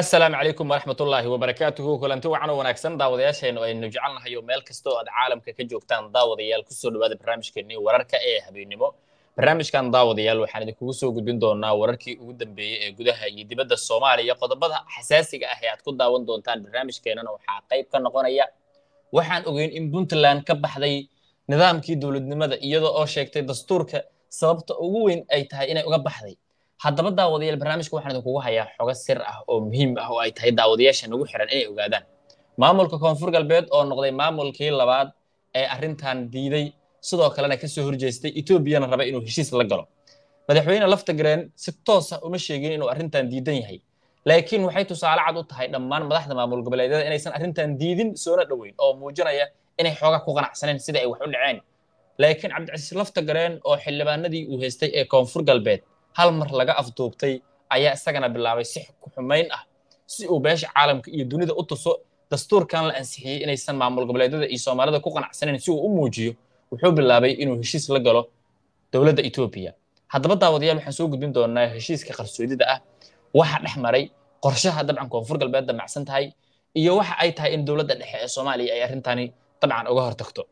assalaamu calaykum waraxmat ullaahi wabarakaatuhu kulanti wacan wanaagsan daawadayaasheennu aynu jecelnahay oo meel kasta oo aad caalamka ka joogtaan daawadayaal kusoo dhawaada barnaamijkeennii wararka ee habeennimo barnaamijkan daawadayaal waxaan idinkugu soo gudbin doonaa wararkii ugu dambeeyey ee gudaha iyo dibadda soomaaliya qodobada xasaasiga ah ee aad ku daawan doontaan barnaamijkeenana waxaa qayb ka noqonaya waxaan ogeyn in puntland ka baxday nidaamkii dowladnimada iyadoo oo sheegtay dastuurka sababta ugu weyn ay tahay inay uga baxday haddaba daawadayaal barnaamijka waxaan idinkugu hayaa xoga sir ah oo muhiim ah oo ay tahay daawadayaasha nagu xiran inay ogaadaan maamulka koonfur galbeed oo noqday maamulkii labaad ee arrintan diiday sidoo kalena ka soo horjeestay etoobiyana raba inuu heshiis la galo madaxweyne laftagreen si toos ah uma sheegin inuu arrintan diidan yahay laakiin waxay tusaale cad u tahay dhammaan madaxda maamul goboleedyada inaysan arrintan diidin soona dhoweyn oo muujinaya inay xooga ku qanacsaneen sida ay wax u dhaceen laakiin cabdicasiis laftagreen oo xildhibaanadii uu haystay ee koonfur galbeed hal mar laga afduubtay ayaa isagana bilaabay si ku-xumayn ah si uu beesha caalamka iyo dunida u tuso dastuurkan la ansixiyey inaysan maamul goboleedyada iyo soomaalida ku qanacsanayn si uu u muujiyo wuxuu bilaabay inuu heshiis la galo dowladda etoobiya haddaba daawadayaal waxaan soo gudbin doonaa heshiiska qarsoodida ah waxa dhex maray qorshaha dabcan koonfur galbeed damacsan tahay iyo waxa ay tahay in dowladda dhexe ee soomaaliya ay arrintani dabcan uga hortagto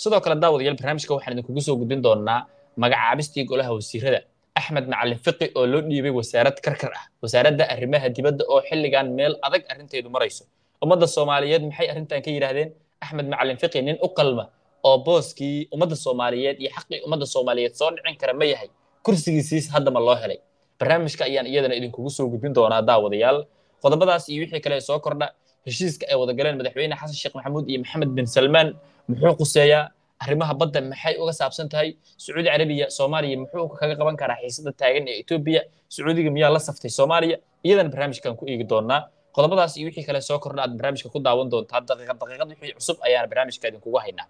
sidoo kale daawadayaal barnaamijka waxaan idinkugu soo gudbin doonaa magacaabistii golaha wasiirada axmed macalin fiqi oo loo dhiibay wasaarad karkar ah wasaaradda arrimaha dibadda oo xilligan meel adag arrinteedu marayso ummadda soomaaliyeed maxay arrintan ka yidhaahdeen axmed macalin fiqi nin u qalma oo booskii ummadda soomaaliyeed iyo xaqii ummadda soomaaliyeed soo dhicin kara ma yahay kursigiisiis hadda ma loo helay barnaamijka ayaan iyadana idinkugu soo gudbin doonaa daawadayaal qodobadaas iyo wixii kale soo kordha heshiiska ay wadagaleen madaxweyne xasan sheekh maxamuud iyo maxamed bin salmaan muxuu quseeyaa arrimaha badda maxay uga saabsan tahay sacuudi carabiya soomaaliya muxuu kaga qaban karaa xiisada taagan ee etoobiya sacuudiga miyaa la saftay soomaaliya iyadan barnaamijkan ku eegi doonaa qodobadaas iyo wixii kale soo korna aad barnaamijka ku daawan doontaa daqiiqad daqiiqad wixii cusub ayaana barnaamijka idinkugu haynaa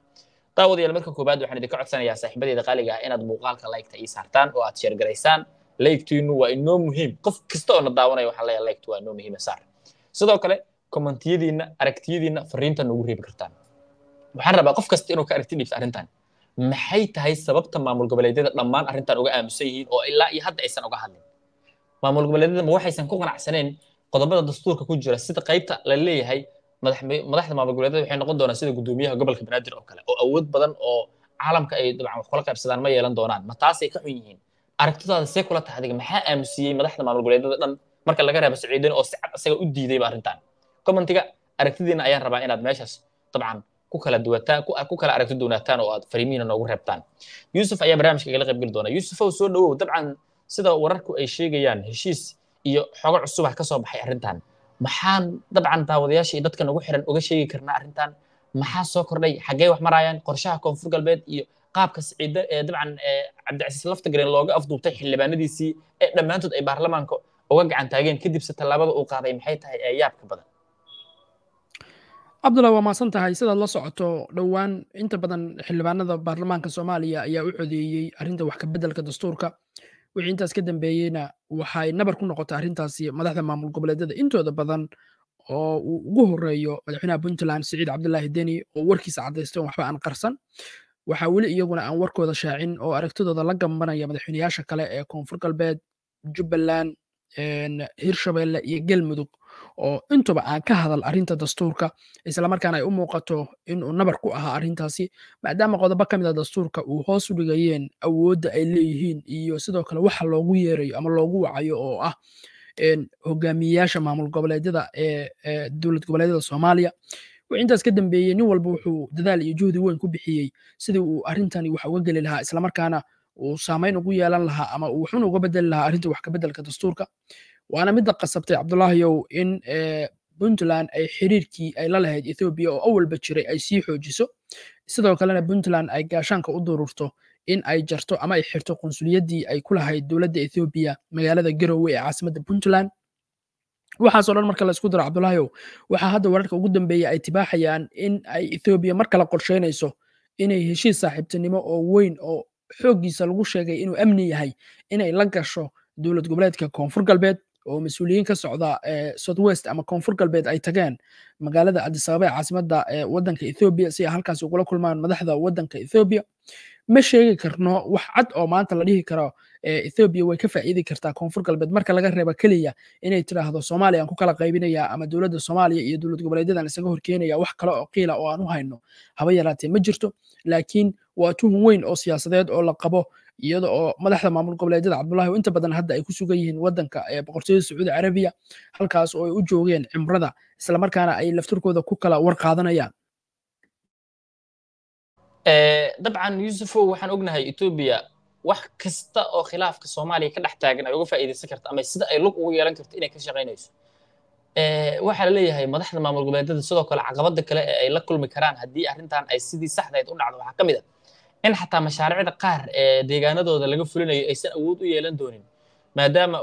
daawadayaal marka koowaad waxaan idinka codsanayaa saaxiibadeeda qaaliga ah inaad muuqaalka laygta ii saartaan oo aad sheergaraysaan laygtiinu waa inoo muhiim qof kasta oo na daawanaya waxaan leeyahay laygtu waa inoo muhiima saar sidoo kale komantiyadiinna aragtiyadiinna fariinta nagu reebi kartaan waxaan rabaa qof kasta inuu ka aragti dhiibto arrintan maxay tahay sababta maamul goboleedyada dhammaan arrintan uga aamusan yihiin oo ilaa iyo hadda aysan uga hadlin maamul goboleedyada ma waxaysan ku qanacsaneen qodobada dastuurka ku jira sida qaybta la leeyahay madaxda maamul goboleedyada waxay noqon doonaan sida guddoomiyaha gobolka banaadir oo kale oo awood badan oo caalamka ay dabcan wax kula qaybsadaan ma yeelan doonaan ma taasay ka xun yihiin aragtidaada see kula tahay adiga maxaa aamusiyey madaxda maamul goboleedyada dhan marka laga reebo siciidin oo si cad isaga u diidayba arrintan commentiga aragtidiina ayaan rabaa inaad meeshaas dabcan ku kala aragti doonataan oo aad fariimiina noogu reebtaan yuusuf ayaa barnaamijka igala qaybgeli doona yuusufow soo dhowow dabcan sida wararku ay sheegayaan heshiis iyo xogo cusubah ka soo baxay arrintan maxaan dabcan daawadayaasha iyo dadkan ugu xiran uga sheegi karnaa arrintan maxaa soo kordhay xaggee wax maraayaan qorshaha koonfur galbeed iyo qaabka siciida ee dabcan cabdicasiis laftagreen looga afduubtay xildhibaanadiisii ee dhammaantood ay baarlamaanka uga gacan taageen kadibse tallaabada uu qaaday maxay tahay ee yaabka badan cabdulla waa maasan tahay sidaad la socoto dhowaan inta badan xildhibaanada baarlamaanka soomaaliya ayaa u codeeyey arrinta wax kabeddelka dastuurka wixii intaas ka dambeeyeyna waxay nabar ku noqota arrintaasi madaxda maamul goboleedyada intooda badan oo uu ugu horeeyo madaxweynaha puntland siciid cabdulaahi deni oo warkiisa caddaystay on waxba aan qarsan waxaa weli iyaguna aan warkooda shaacin oo aragtidooda la gambanaya madaxweynayaasha kale ee koonfur galbeed jubbaland hirshabeelle iyo galmudug oo intuba aan ka hadal arinta dastuurka islamarkaan ay u muuqato inuu nabar ku ahaa arintaasi maadaama qodobo ka mid ah dastuurka uu hoos u dhigayeen awoodda ay leeyihiin iyo sidoo kale waxa loogu yeerayo ama loogu wacayo oo ah hogaamiyayaasha maamul goboleedyada ee dowlad goboleedyada soomaaliya wixii intaas ka dambeeyey nin walba wuxuu dadaal iyo juhdi weyn ku bixiyey sidii uu arrintani wax uga geli lahaa islamarkaana uu saamayn ugu yeelan lahaa ama uu xun uga bedeli lahaa arrinta wax kabedelka dastuurka waana midda qasabtay cabdulaahiyow in eh, puntland ay xiriirkii ay la lahayd ethoobiya oo awalba jiray ay sii xoojiso sidoo kalena puntland ay gaashaanka u dururto in ay jarto ama ay xirto qunsulyaddii ay ku lahayd dowladda ethoobiya magaalada garowe ee caasimadda puntland waxaasoo dhan marka laisku daro cabdulaahiyow waxaa hadda wararka ugu dambeeya ay tibaaxayaan in ay ethoobiya mar kale qorshaynayso inay heshiis saaxiibtinimo oo weyn oo xooggiisa lagu sheegay inuu amni yahay inay la gasho dowlad goboleedka koonfur galbeed oo mas-uuliyiin ka socda eh, south west ama koonfur galbeed ay tageen magaalada adisababa ee caasimada eh, wadanka ethoobia si ay halkaas ugula kulmaan madaxda wadanka ethoobia ma sheegi karno wax cad oo maanta la dhihi karo ethobia way ka faa'iidi kartaa koonfur galbeed marka laga reebo keliya inay tidhaahdo soomaaliya aan ku kala qaybinaya ama dowladda soomaaliya iyo dowlad goboleedyadaan isaga horkeenaya wax kale oo qiila oo aan u hayno haba yaraatee ma jirto laakiin waa tuhun weyn oo siyaasadeed oo la qabo iyada oo madaxda maamul goboleedyada cabdullahi oo inta badan hadda ay ku sugan yihiin waddanka ee boqortooyada sacuudi carabiya halkaas oo ay u joogeen cimrada islamarkaana ay laftirkooda ku kala warqaadanayaan dabcan yusufow waxaan ognahay etoobiya wax kasta oo khilaafka soomaaliya ka dhex taagan ay uga faa'iidaysan karta ama sida ay lug ugu yeelan karto inay ka shaqaynayso waxaa la leeyahay madaxda maamul goboleedyada sidoo kale caqabada kale ee ay la kulmi karaan haddii arrintan ay sidii saxdayd u dhacdo waxaa ka mid a ah in xataa mashaaricda qaar ee deegaanadooda laga fulinayo aysan awood u yeelan doonin maadaama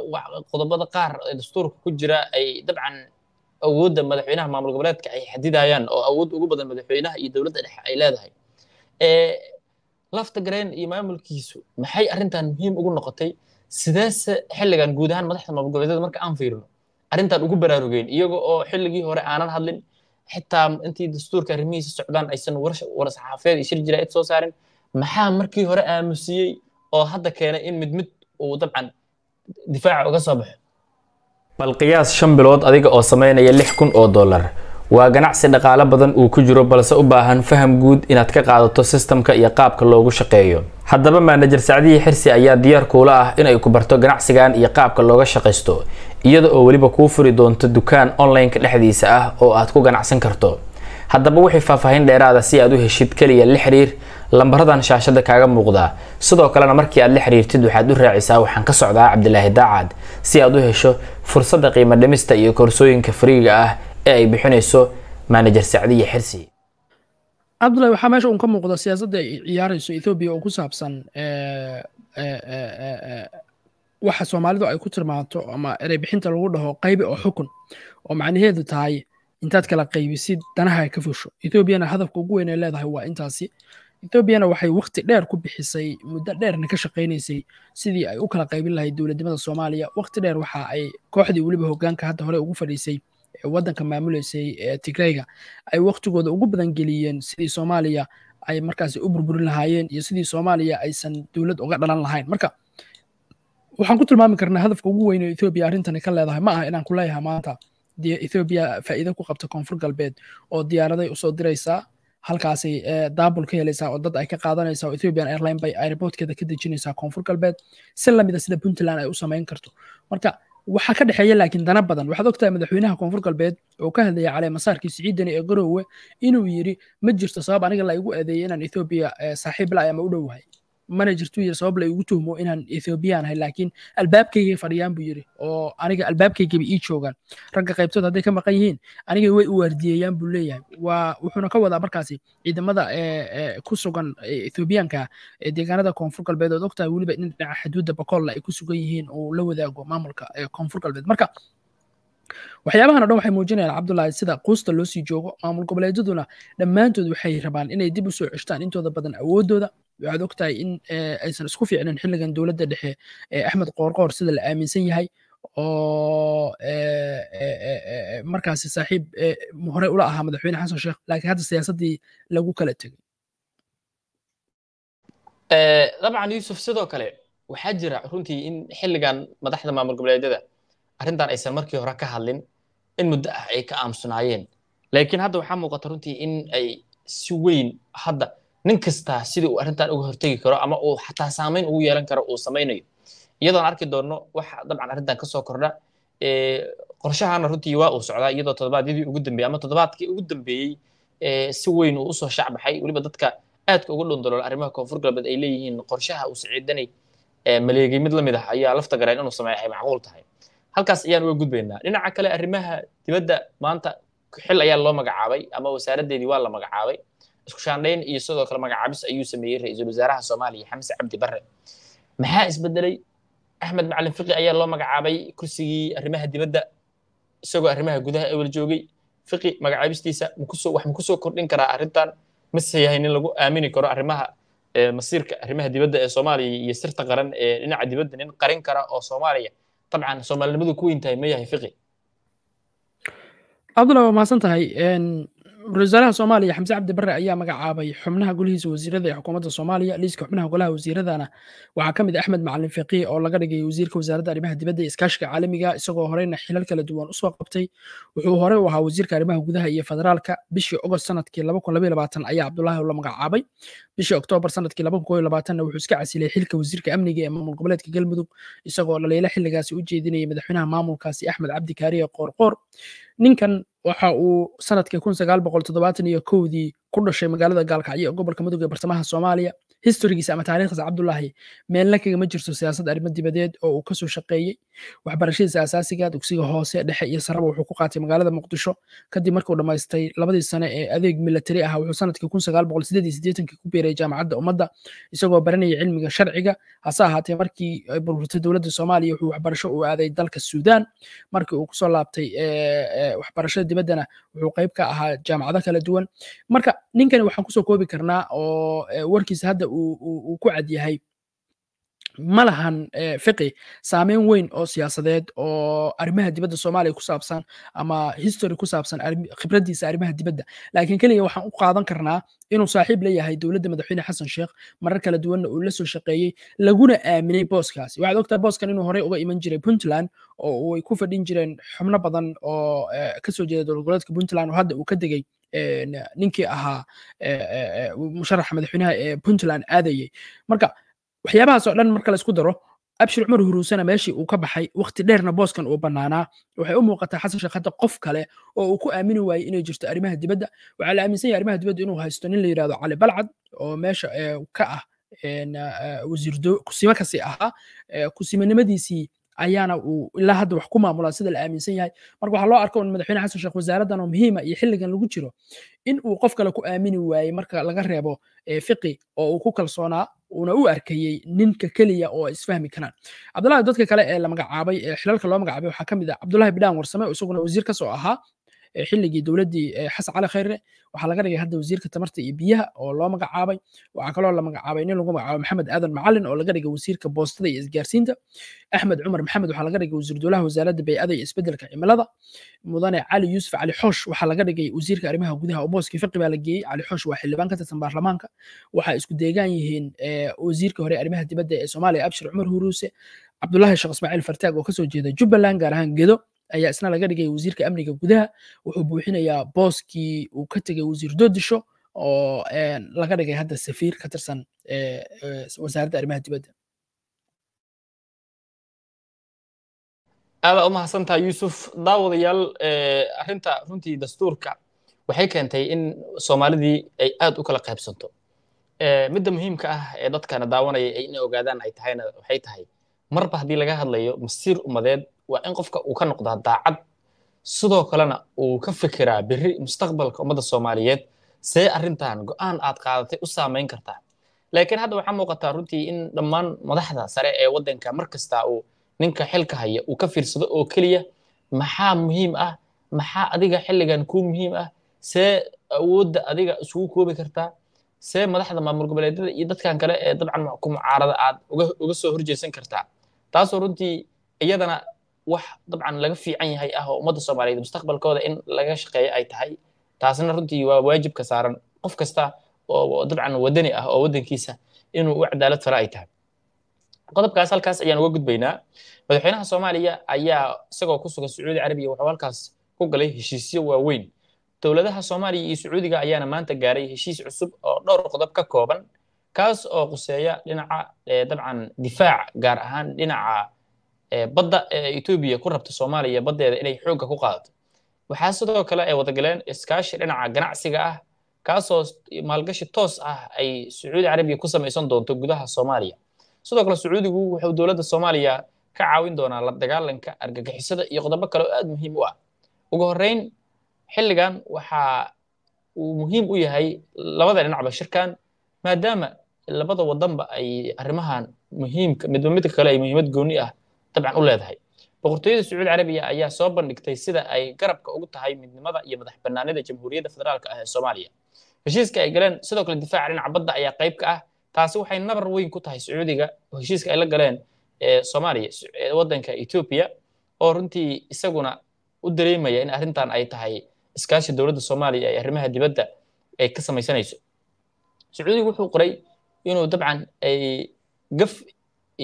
qodobada qaar ee dastuurka ku jira ay dabcan awoodda madaxweynaha maamul goboleedka ay xadidayaan oo awood ugu badan madaxweynaha iyo dowladda dhexe ay leedahay ee lafta gareen iyo maamulkiisu maxay arintan muhiim ugu noqotay sidaase xilligan guud ahaan madaxda maamulgoboleedyada marka aan fiirino arrintan ugu baraarugeen iyaga oo xilligii hore aanan hadlin xitaa intii dastuurka arrimihiisa socdaan aysan warasxaafeed iyo shir jiraa'id soo saarin maxaa markii hore aamusiyey oo hadda keenay in mid mid uu dabcan difaaca uga soo baxo bal qiyaas shan bilood adiga oo samaynaya lix kun oo dollar waa ganacsi dhaqaalo badan uu ku jiro balse u baahan faham guud inaad ka qaadato sistamka iyo qaabka loogu shaqeeyo haddaba maanajer sacdihii xirsi ayaa diyaar kuula ah inay ku barto ganacsigan iyo qaabka looga shaqaysto iyada oo weliba kuu furi doonto dukaan online-ka dhexdiisa ah oo aad ku ganacsan karto haddaba wixii faahfaahin dheeraada si aad u heshid keliya la xiriir lambaradan shaashada kaaga muuqdaa sidoo kalena markii aad la xiriirtid waxaad u raacisaa waxaan ka socdaa cabdilaahi daacad si aad u hesho fursadda qiimo dhimista iyo koorsooyinka fariiga ah ee ay bixinayso manajer sacdiya xirsi cabdullahi waxaa meesha uun ka muuqda siyaasadda ay ciyaarayso ethoobiya oo ku saabsan eh, eh, eh, waxa soomaalidu ay ku tilmaanto ama erey bixinta lagu dhaho qaybi oo xukun oo macnaheedu tahay intaad kala qaybisid danaha ka fusho etoobiyana hadafka ugu weyn ay leedahay waa intaasi etoobiyana waxay wakhti dheer ku bixisay muddo dheerna ka shaqaynaysay sidii ay u kala qaybin lahayd dowladnimada soomaaliya wakhti dheer waxa ay kooxdii weliba hogaanka hadda hore ugu fadhiisay wadanka maamuleysay ee tigrayga ay waktigooda ugu badan geliyeen sidii soomaaliya ay markaas u burburin lahaayeen iyo sidii soomaaliya aysan dowlad uga dhalan lahayn marka waxaan ku tilmaami karnaa hadafka ugu weyne ethoobiya arrintani ka leedahay ma aha inaan ku leeyahay maanta ethoobiya faa'iido ku qabta koonfur galbeed oo diyaaraday usoo diraysaa halkaasay daabul ka helaysaa oo dad ay ka qaadanaysaa oo ethiopian airline bay airportkeeda ka dejinaysaa koonfur galbeed si lamida ah sida puntland ay u samayn karto marka waxaa ka dhexeeya laakiin dana badan waxaad ogtahay madaxweynaha koonfur galbeed oo ka hadlaya caleemasaarkii siciidani ee garowe inuu yidhi ma jirto sabab aniga la igu adeeyay inaan ethoobiya eh, saaxiib la-ay ah ama u dhowahay mana jirto iyo sabab la tuhmo inaan ethoobiyan ahay laakiin albaabkaygay fadhiyaan buu yidhi oo aniga albaabkaygaba ii joogaan ragga qaybtood hadday ka maqan yihiin aniga way u waardiyeeyaan buu leeyahay waa wuxuuna ka wadaa markaasi ciidamada e, e, ku sugan e, ethoobiyanka deegaanada koonfur galbeed ood weliba in dhinaca xuduudda bakolla ay ku sugan yihiin oo la wadaago maamulka koonfur galbeed marka waxyaabahan o dhan waxay muujinayaan cabdulaahi sida quusta loo sii joogo maamul goboleedyaduna dhammaantood waxay rabaan inay dib u ceshtaan intooda badan awooddooda waxaad og tahay in eh, aysan isku fiicnan xilligan dowladda dhexe ee axmed qoorqoor sida la aaminsan yahay oo eh, eh, markaasi saaxiib horey ula ahaa madaxweyne xasan sheekh laakiin hadda siyaasaddii lagu kala tegay dabcan yuusuf sidoo kale waxaa jira runtii in xilligan madaxda maamul goboleedyada arrintan aysan markii hore ka hadlin in muddo ah ay ka aamsunaayeen laakiin hadda waxaa muuqata runtii in ay si weyn hadda nin kastaa sida uu arrintan uga hortegi karo ama uu xataa saamayn ugu yeelan karo uu samaynayo iyadoon arki doonno waxa dabcan arrintan kasoo kordha qorshahana runtii waa uu socdaa iyadoo todobaadyadii ugu dambeeyey ama toddobaadkii ugu dambeeyey si weyn uu usoo shacbaxay weliba dadka aadka uga dhundalool arrimaha koonfur galbeed ay leeyihiin qorshaha uu siciidanay maleegay mid ah ayaa lafta gareen inuu sameeyo ay macquul tahay halkaas ayaan uga gudbaynaa dhinaca kale arrimaha dibadda maanta xil ayaa loo magacaabay ama wasaaraddeedii waa la magacaabay isku shaandhayn iyo sidoo kale magacaabis ayuu sameeyey ra-iisul wasaaraha soomaaliya xamse cabdi barre maxaa isbedelay axmed macalin fiqi ayaa loo magacaabay kursigii arrimaha dibadda isagoo arrimaha gudaha ewel joogay fiqi magacaabistiisa makusoo wax maku kordhin karaa arrintan mase yahay in lagu aamini karo arrimaha eh, masiirka arrimaha dibadda ee soomaaliya iyo sirta qaran ee dhinaca dibadda nin qarin kara oo soomaaliya dabcan soomaalinimadu ku weyn tahay ma yahay fiqi cabdullah waa mahadsan tahay ra-iisul soomaaliya xamse cabdi barre ayaa magacaabay xubnaha golihiisa wasiirada ee xukuumadda soomaaliya liiska xubnaha golaha wasiiradana waxaa ka mid a ah axmed macalin fiqii oo laga dhigay wasiirka wasaaradda arrimaha dibadda ee iskaashiga caalamiga isagoo horeyna xilal kala duwan usoo qabtay wuxuu hore u ahaa wasiirka arrimaha gudaha iyo federaalka bishii ogost sanadkii ayaa cabdulaahi la magacaabay bishii oktoobar sanadkii wuxuu iska casilay xilka wasiirka amniga ee maamul goboleedka galmudug isagoo dhaliila xilligaasi u jeedinayay madaxweynaha maamulkaasi axmed cabdi kaariye qoorqoor ninkan waxa uu sanadkii kun sagaal boqol toddobaatan iyo kowdii ku dhashay magaalada gaalkacyo gobolka madowga bartamaha soomaaliya historigiisa ama taariikhdiisa cabdulaahi meelna kagama jirto siyaasadda arrimo dibadeed oo uu kasoo shaqeeyey waxbarashadiisa asaasiga dugsiga hoose dhexe iyo saraba wuxuu ku qaatay magaalada muqdisho kadib markuu dhammaystay labadii sane ee adeeg milatari ah wuxuu sanadkii ku biiray jaamacadda ummadda isagoo baranaya cilmiga sharciga hase ahaatee markii burburtay dowladda soomaaliya wuxuu waxbarasho uu aaday dalka suudaan markii uu kusoo laabtay waxbarashada dibaddana wuxuu qayb ka ahaa jaamacado kala duwan marka ninkani waxaan kusoo koobi karnaa oo warkiisa hadda uu ku cadyahay malahan eh, fiqi saameyn weyn oo siyaasadeed oo arrimaha dibadda soomaaliya ku saabsan ama history ku saabsan khibraddiisa arrimaha dibadda laakiin keliya waxaan u qaadan karnaa inuu saaxiib leeyahay dowladda madaxweyne xasan sheekh marar kala duwanna uu lasoo shaqeeyey laguna aaminay booskaasi waxaad ogtaa booskan inuu horey uga iman jiray puntland oo ay ku fadhin jireen xubno badan oo eh, kasoo jeeda dowlad goboleedka puntland oo hadda uu ka degay ninkii ahaa musharaxa madaxweynaha ee puntland aadayey marka waxyaabahaas dhan marka laisku daro abshir cumar huruusana meeshii uu ka baxay wakhti dheerna booskan uu banaanaa waxay u muuqataa xasan sheekhadda qof kale oo uu ku aamini waayey inay jirto arrimaha dibadda waxaa la aaminsan yahay arrimaha dibadda inuu haysto nin la yidhahdo cali balcad oo meesha ka ah wasiir kusiimo kasi ahaa kusimanimadiisii ayaana uu ilaa hadda wax ku maamulaa sida la aaminsan yahay marka waxaa loo arka un madaxweyne xasan sheekh wasaaraddan oo muhiima iyo xilligan lagu jiro in uu qof kale ku aamini waayey marka laga reebo eh, fiqi oo uu ku kalsoonaa uuna u arkayey ninka keliya oo isfahmi karaan cabdullahi dadka kale ee la magacaabay ee xilalka loo magacaabay waxaa ka mid ah cabdullahi bidhaan warsame isaguna wasiir kasoo ahaa xilligii dowladii xasan cali khayrre waxaa laga dhigay hadda wasiirka tamarta iyo biyaha oo loo magacaabay waxaa kaloo la magacaabay nin lagu magacaabay maxamed aadan macalin oo laga dhigay wasiirka boostada iyo isgaarsiinta axmed cumar maxamed waxaa laga dhigay wasiir dowlaha wasaaradda baycada iyo isbeddelka cimilada mudane cali yuusuf cali xoosh waxaa laga dhigay wasiirka arrimaha gudaha oo mooska fiqi baa la geeyey cali xoosh waa xildhibaan ka tirsan baarlamaanka waxaa isku deegaan yihiin wasiirka hore arrimaha dibadda ee soomaaliya abshir cumar huruuse cabdulaahi sheekh ismaaciil fartaag oo kasoo jeeda jubbaland gaar ahaan gedo ayaa isna laga dhigay wasiirka amniga gudaha wuxuu buuxinayaa booskii uu ka tegay wasiir doodisho oo laga dhigay hadda safiir ka tirsan wasaaradda arrimaha dibadda aada umahadsantaha yuusuf daawadayaal arinta runtii dastuurka waxay keentay in soomaalidii ay aad u kala qaybsanto midda muhiimka ah ee dadkana daawanaya inay ogaadaan ay tahayna waxay tahay marba haddii laga hadlayo masiir umadeed waa in qofka uu ka noqdaa daacad sidoo kalena uu ka fikiraa beri mustaqbalka ummadda soomaaliyeed see arrintan go'aan aad qaadatay u saamayn kartaa laakiin hadda waxaa muuqataa runtii in dhammaan madaxda sare ee waddanka mar kasta uu ninka xilka haya uu ka fiirsado oo keliya maxaa muhiim ah maxaa adiga xilligan kuu muhiim ah see awoodda adiga isugu koobi kartaa see madaxda maamul goboleedyada iyo dadkan kale ee dabcan ku mucaarada aad uga soo horjeesan kartaa taasoo runtii iyadana wax dabcan laga fiican yahay ah oo ummadda soomaaliyeed mustaqbalkooda in laga shaqeeyo ay tahay taasna runtii waa waajibka saaran qof kasta oo dabcan wadani ah oo waddankiisa inuu u cadaalad fala ay tahay qodobkaas halkaas ayaan uga gudbaynaa madaxweynaha soomaaliya ayaa isagoo ku sugan sacuudi carabiya wuxuu halkaas ku galay heshiisyo waaweyn dowladaha soomaaliya iyo sacuudiga ayaana maanta gaaray heshiis cusub oo dhowr qodob ka kooban kaas oo quseeya dhinaca eh, dabcan difaac gaar ahaan dhinaca badda etoobiya ku rabta soomaaliya baddeeda inay xoogga ku qaadato waxaa sidoo kale ay wadagaleen iskaashi dhinaca ganacsiga ah kaasoo maalgashi toos ah ay sacuudi carabiya ku samaysan doonto gudaha soomaaliya sidoo kale sacuudigu wuxuu dowladda soomaaliya ka caawin doonaa la dagaalanka argagixisada iyo qodobo kale oo aada muhiim u ah ugu horreyn xilligan waxaa uu muhiim u yahay labada dhinacba shirkan maadaama labada wadanba ay arrimahan muhiimka midba midka kale ay muhiimad gooni ah dabcan u leedahay boqortooyada sacuudi carabiya ayaa soo bandhigtay sida ay garabka ugu tahay midnimada iyo madax banaanida jamhuuriyadda federaalka ah ee soomaaliya heshiiska ay galeen sidoo kale difaaca dhinaca badda ayaa qayb ka ah taasi waxay nabar weyn ku tahay sacuudiga heshiiska ay la galeen ee soomaaliya wadanka etoobiya oo runtii isaguna u dareemaya in arrintan ay tahay iskaashi dowladda soomaaliya ee arrimaha dibadda ay ka samaysanayso sacuudigu wuxuu qoray inuu dabcan ay gaf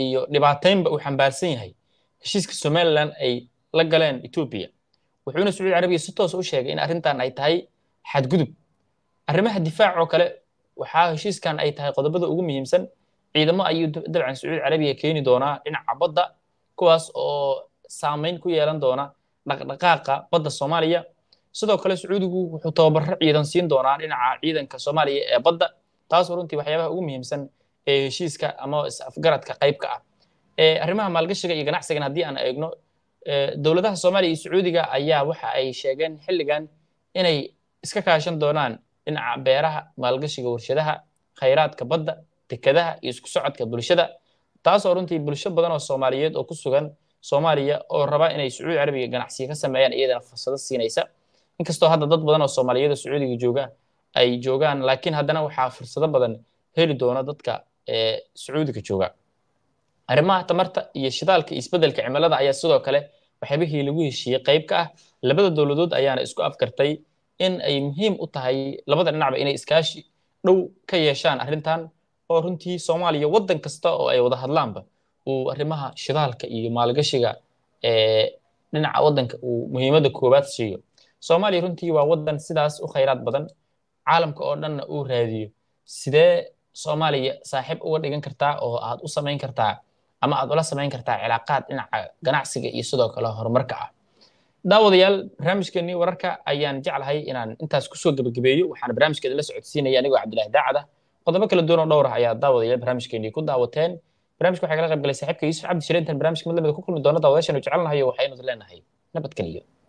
iyo dhibaateynba uu xambaarsan yahay heshiiska somalilan ay la galeen etoobiya wuxuuna sacuudi carabiya si toos u sheegay in arrintan ay tahay xadgudub arrimaha difaac oo kale waxaa heshiiskan ay tahay qodobada ugu muhiimsan ciidamo ayuu dabcan sacuudi carabiya keeni doonaa dhinaca badda kuwaas oo saamayn ku yeelan doona dhaqdhaqaaqa badda soomaaliya sidoo kale sacuudigu wuxuu tababaro ciidan siin doonaa dhinaca ciidanka soomaaliya ee badda taasoo runtii waxyaabaha ugu muhiimsan ee heshiiska ama is-afgaradka qaybka ah Eh, arrimaha maalgashiga iyo ganacsigan haddii aan eegno eh, dowladaha soomaaliya iyo sacuudiga ayaa waxa ay sheegeen xilligan inay iska kaashan doonaan dhinaca beeraha maalgashiga warshadaha khayraadka badda dekadaha iyo isku socodka bulshada taasoo runtii bulsho badan oo soomaaliyeed oo ku sugan soomaaliya oo raba inay sacuudi carabiga ganacsiga ka sameeyaan iyadana fursado siinaysa inkastoo hadda dad badan oo soomaaliyeed oo sacuudiga jooga ay joogaan laakiin haddana waxaa fursado badan heli doona dadka eh, sacuudiga jooga arrimaha tamarta iyo shidaalka isbeddelka cimilada ayaa sidoo kale waxyaabihii lagu heshiiyey qayb ka ah labada dowladood ayaana isku afgartay in ay muhiim u tahay labada dhinacba inay iskaashi dhow ka yeeshaan arrintan oo runtii soomaaliya waddan kasta oo ay wada hadlaanba uu arrimaha shidaalka iyo maalgashiga ee dhinaca waddanka uu muhiimadda koowaad siiyo soomaaliya runtii waa waddan sidaas u khayraad badan caalamka oo dhanna uu raadiyo sidee soomaaliya saaxiib uga dhigan kartaa oo aad u samayn kartaa ama aad ula samayn kartaa cilaaqaad dhinaca ganacsiga iyo sidoo kale horumarka ah daawadayaal barnaamijkeennii wararka ayaan jeclahay inaan intaas kusoo gebagabeeyo waxaana barnaamijkeeda la socodsiinaya anigoo cabdilaahi daacada qodobo kala duwan oo dhowr ah ayaa daawadayaal barnaamijkeennii ku daawateen barnamijka waxaa kala qayb galay saaxiibka yuusuf cabdi shireentan barnamijka mid lamida ku kulmi doona daawadayaashan oo jecelnahay waxaynu leenahay nabadgeliyo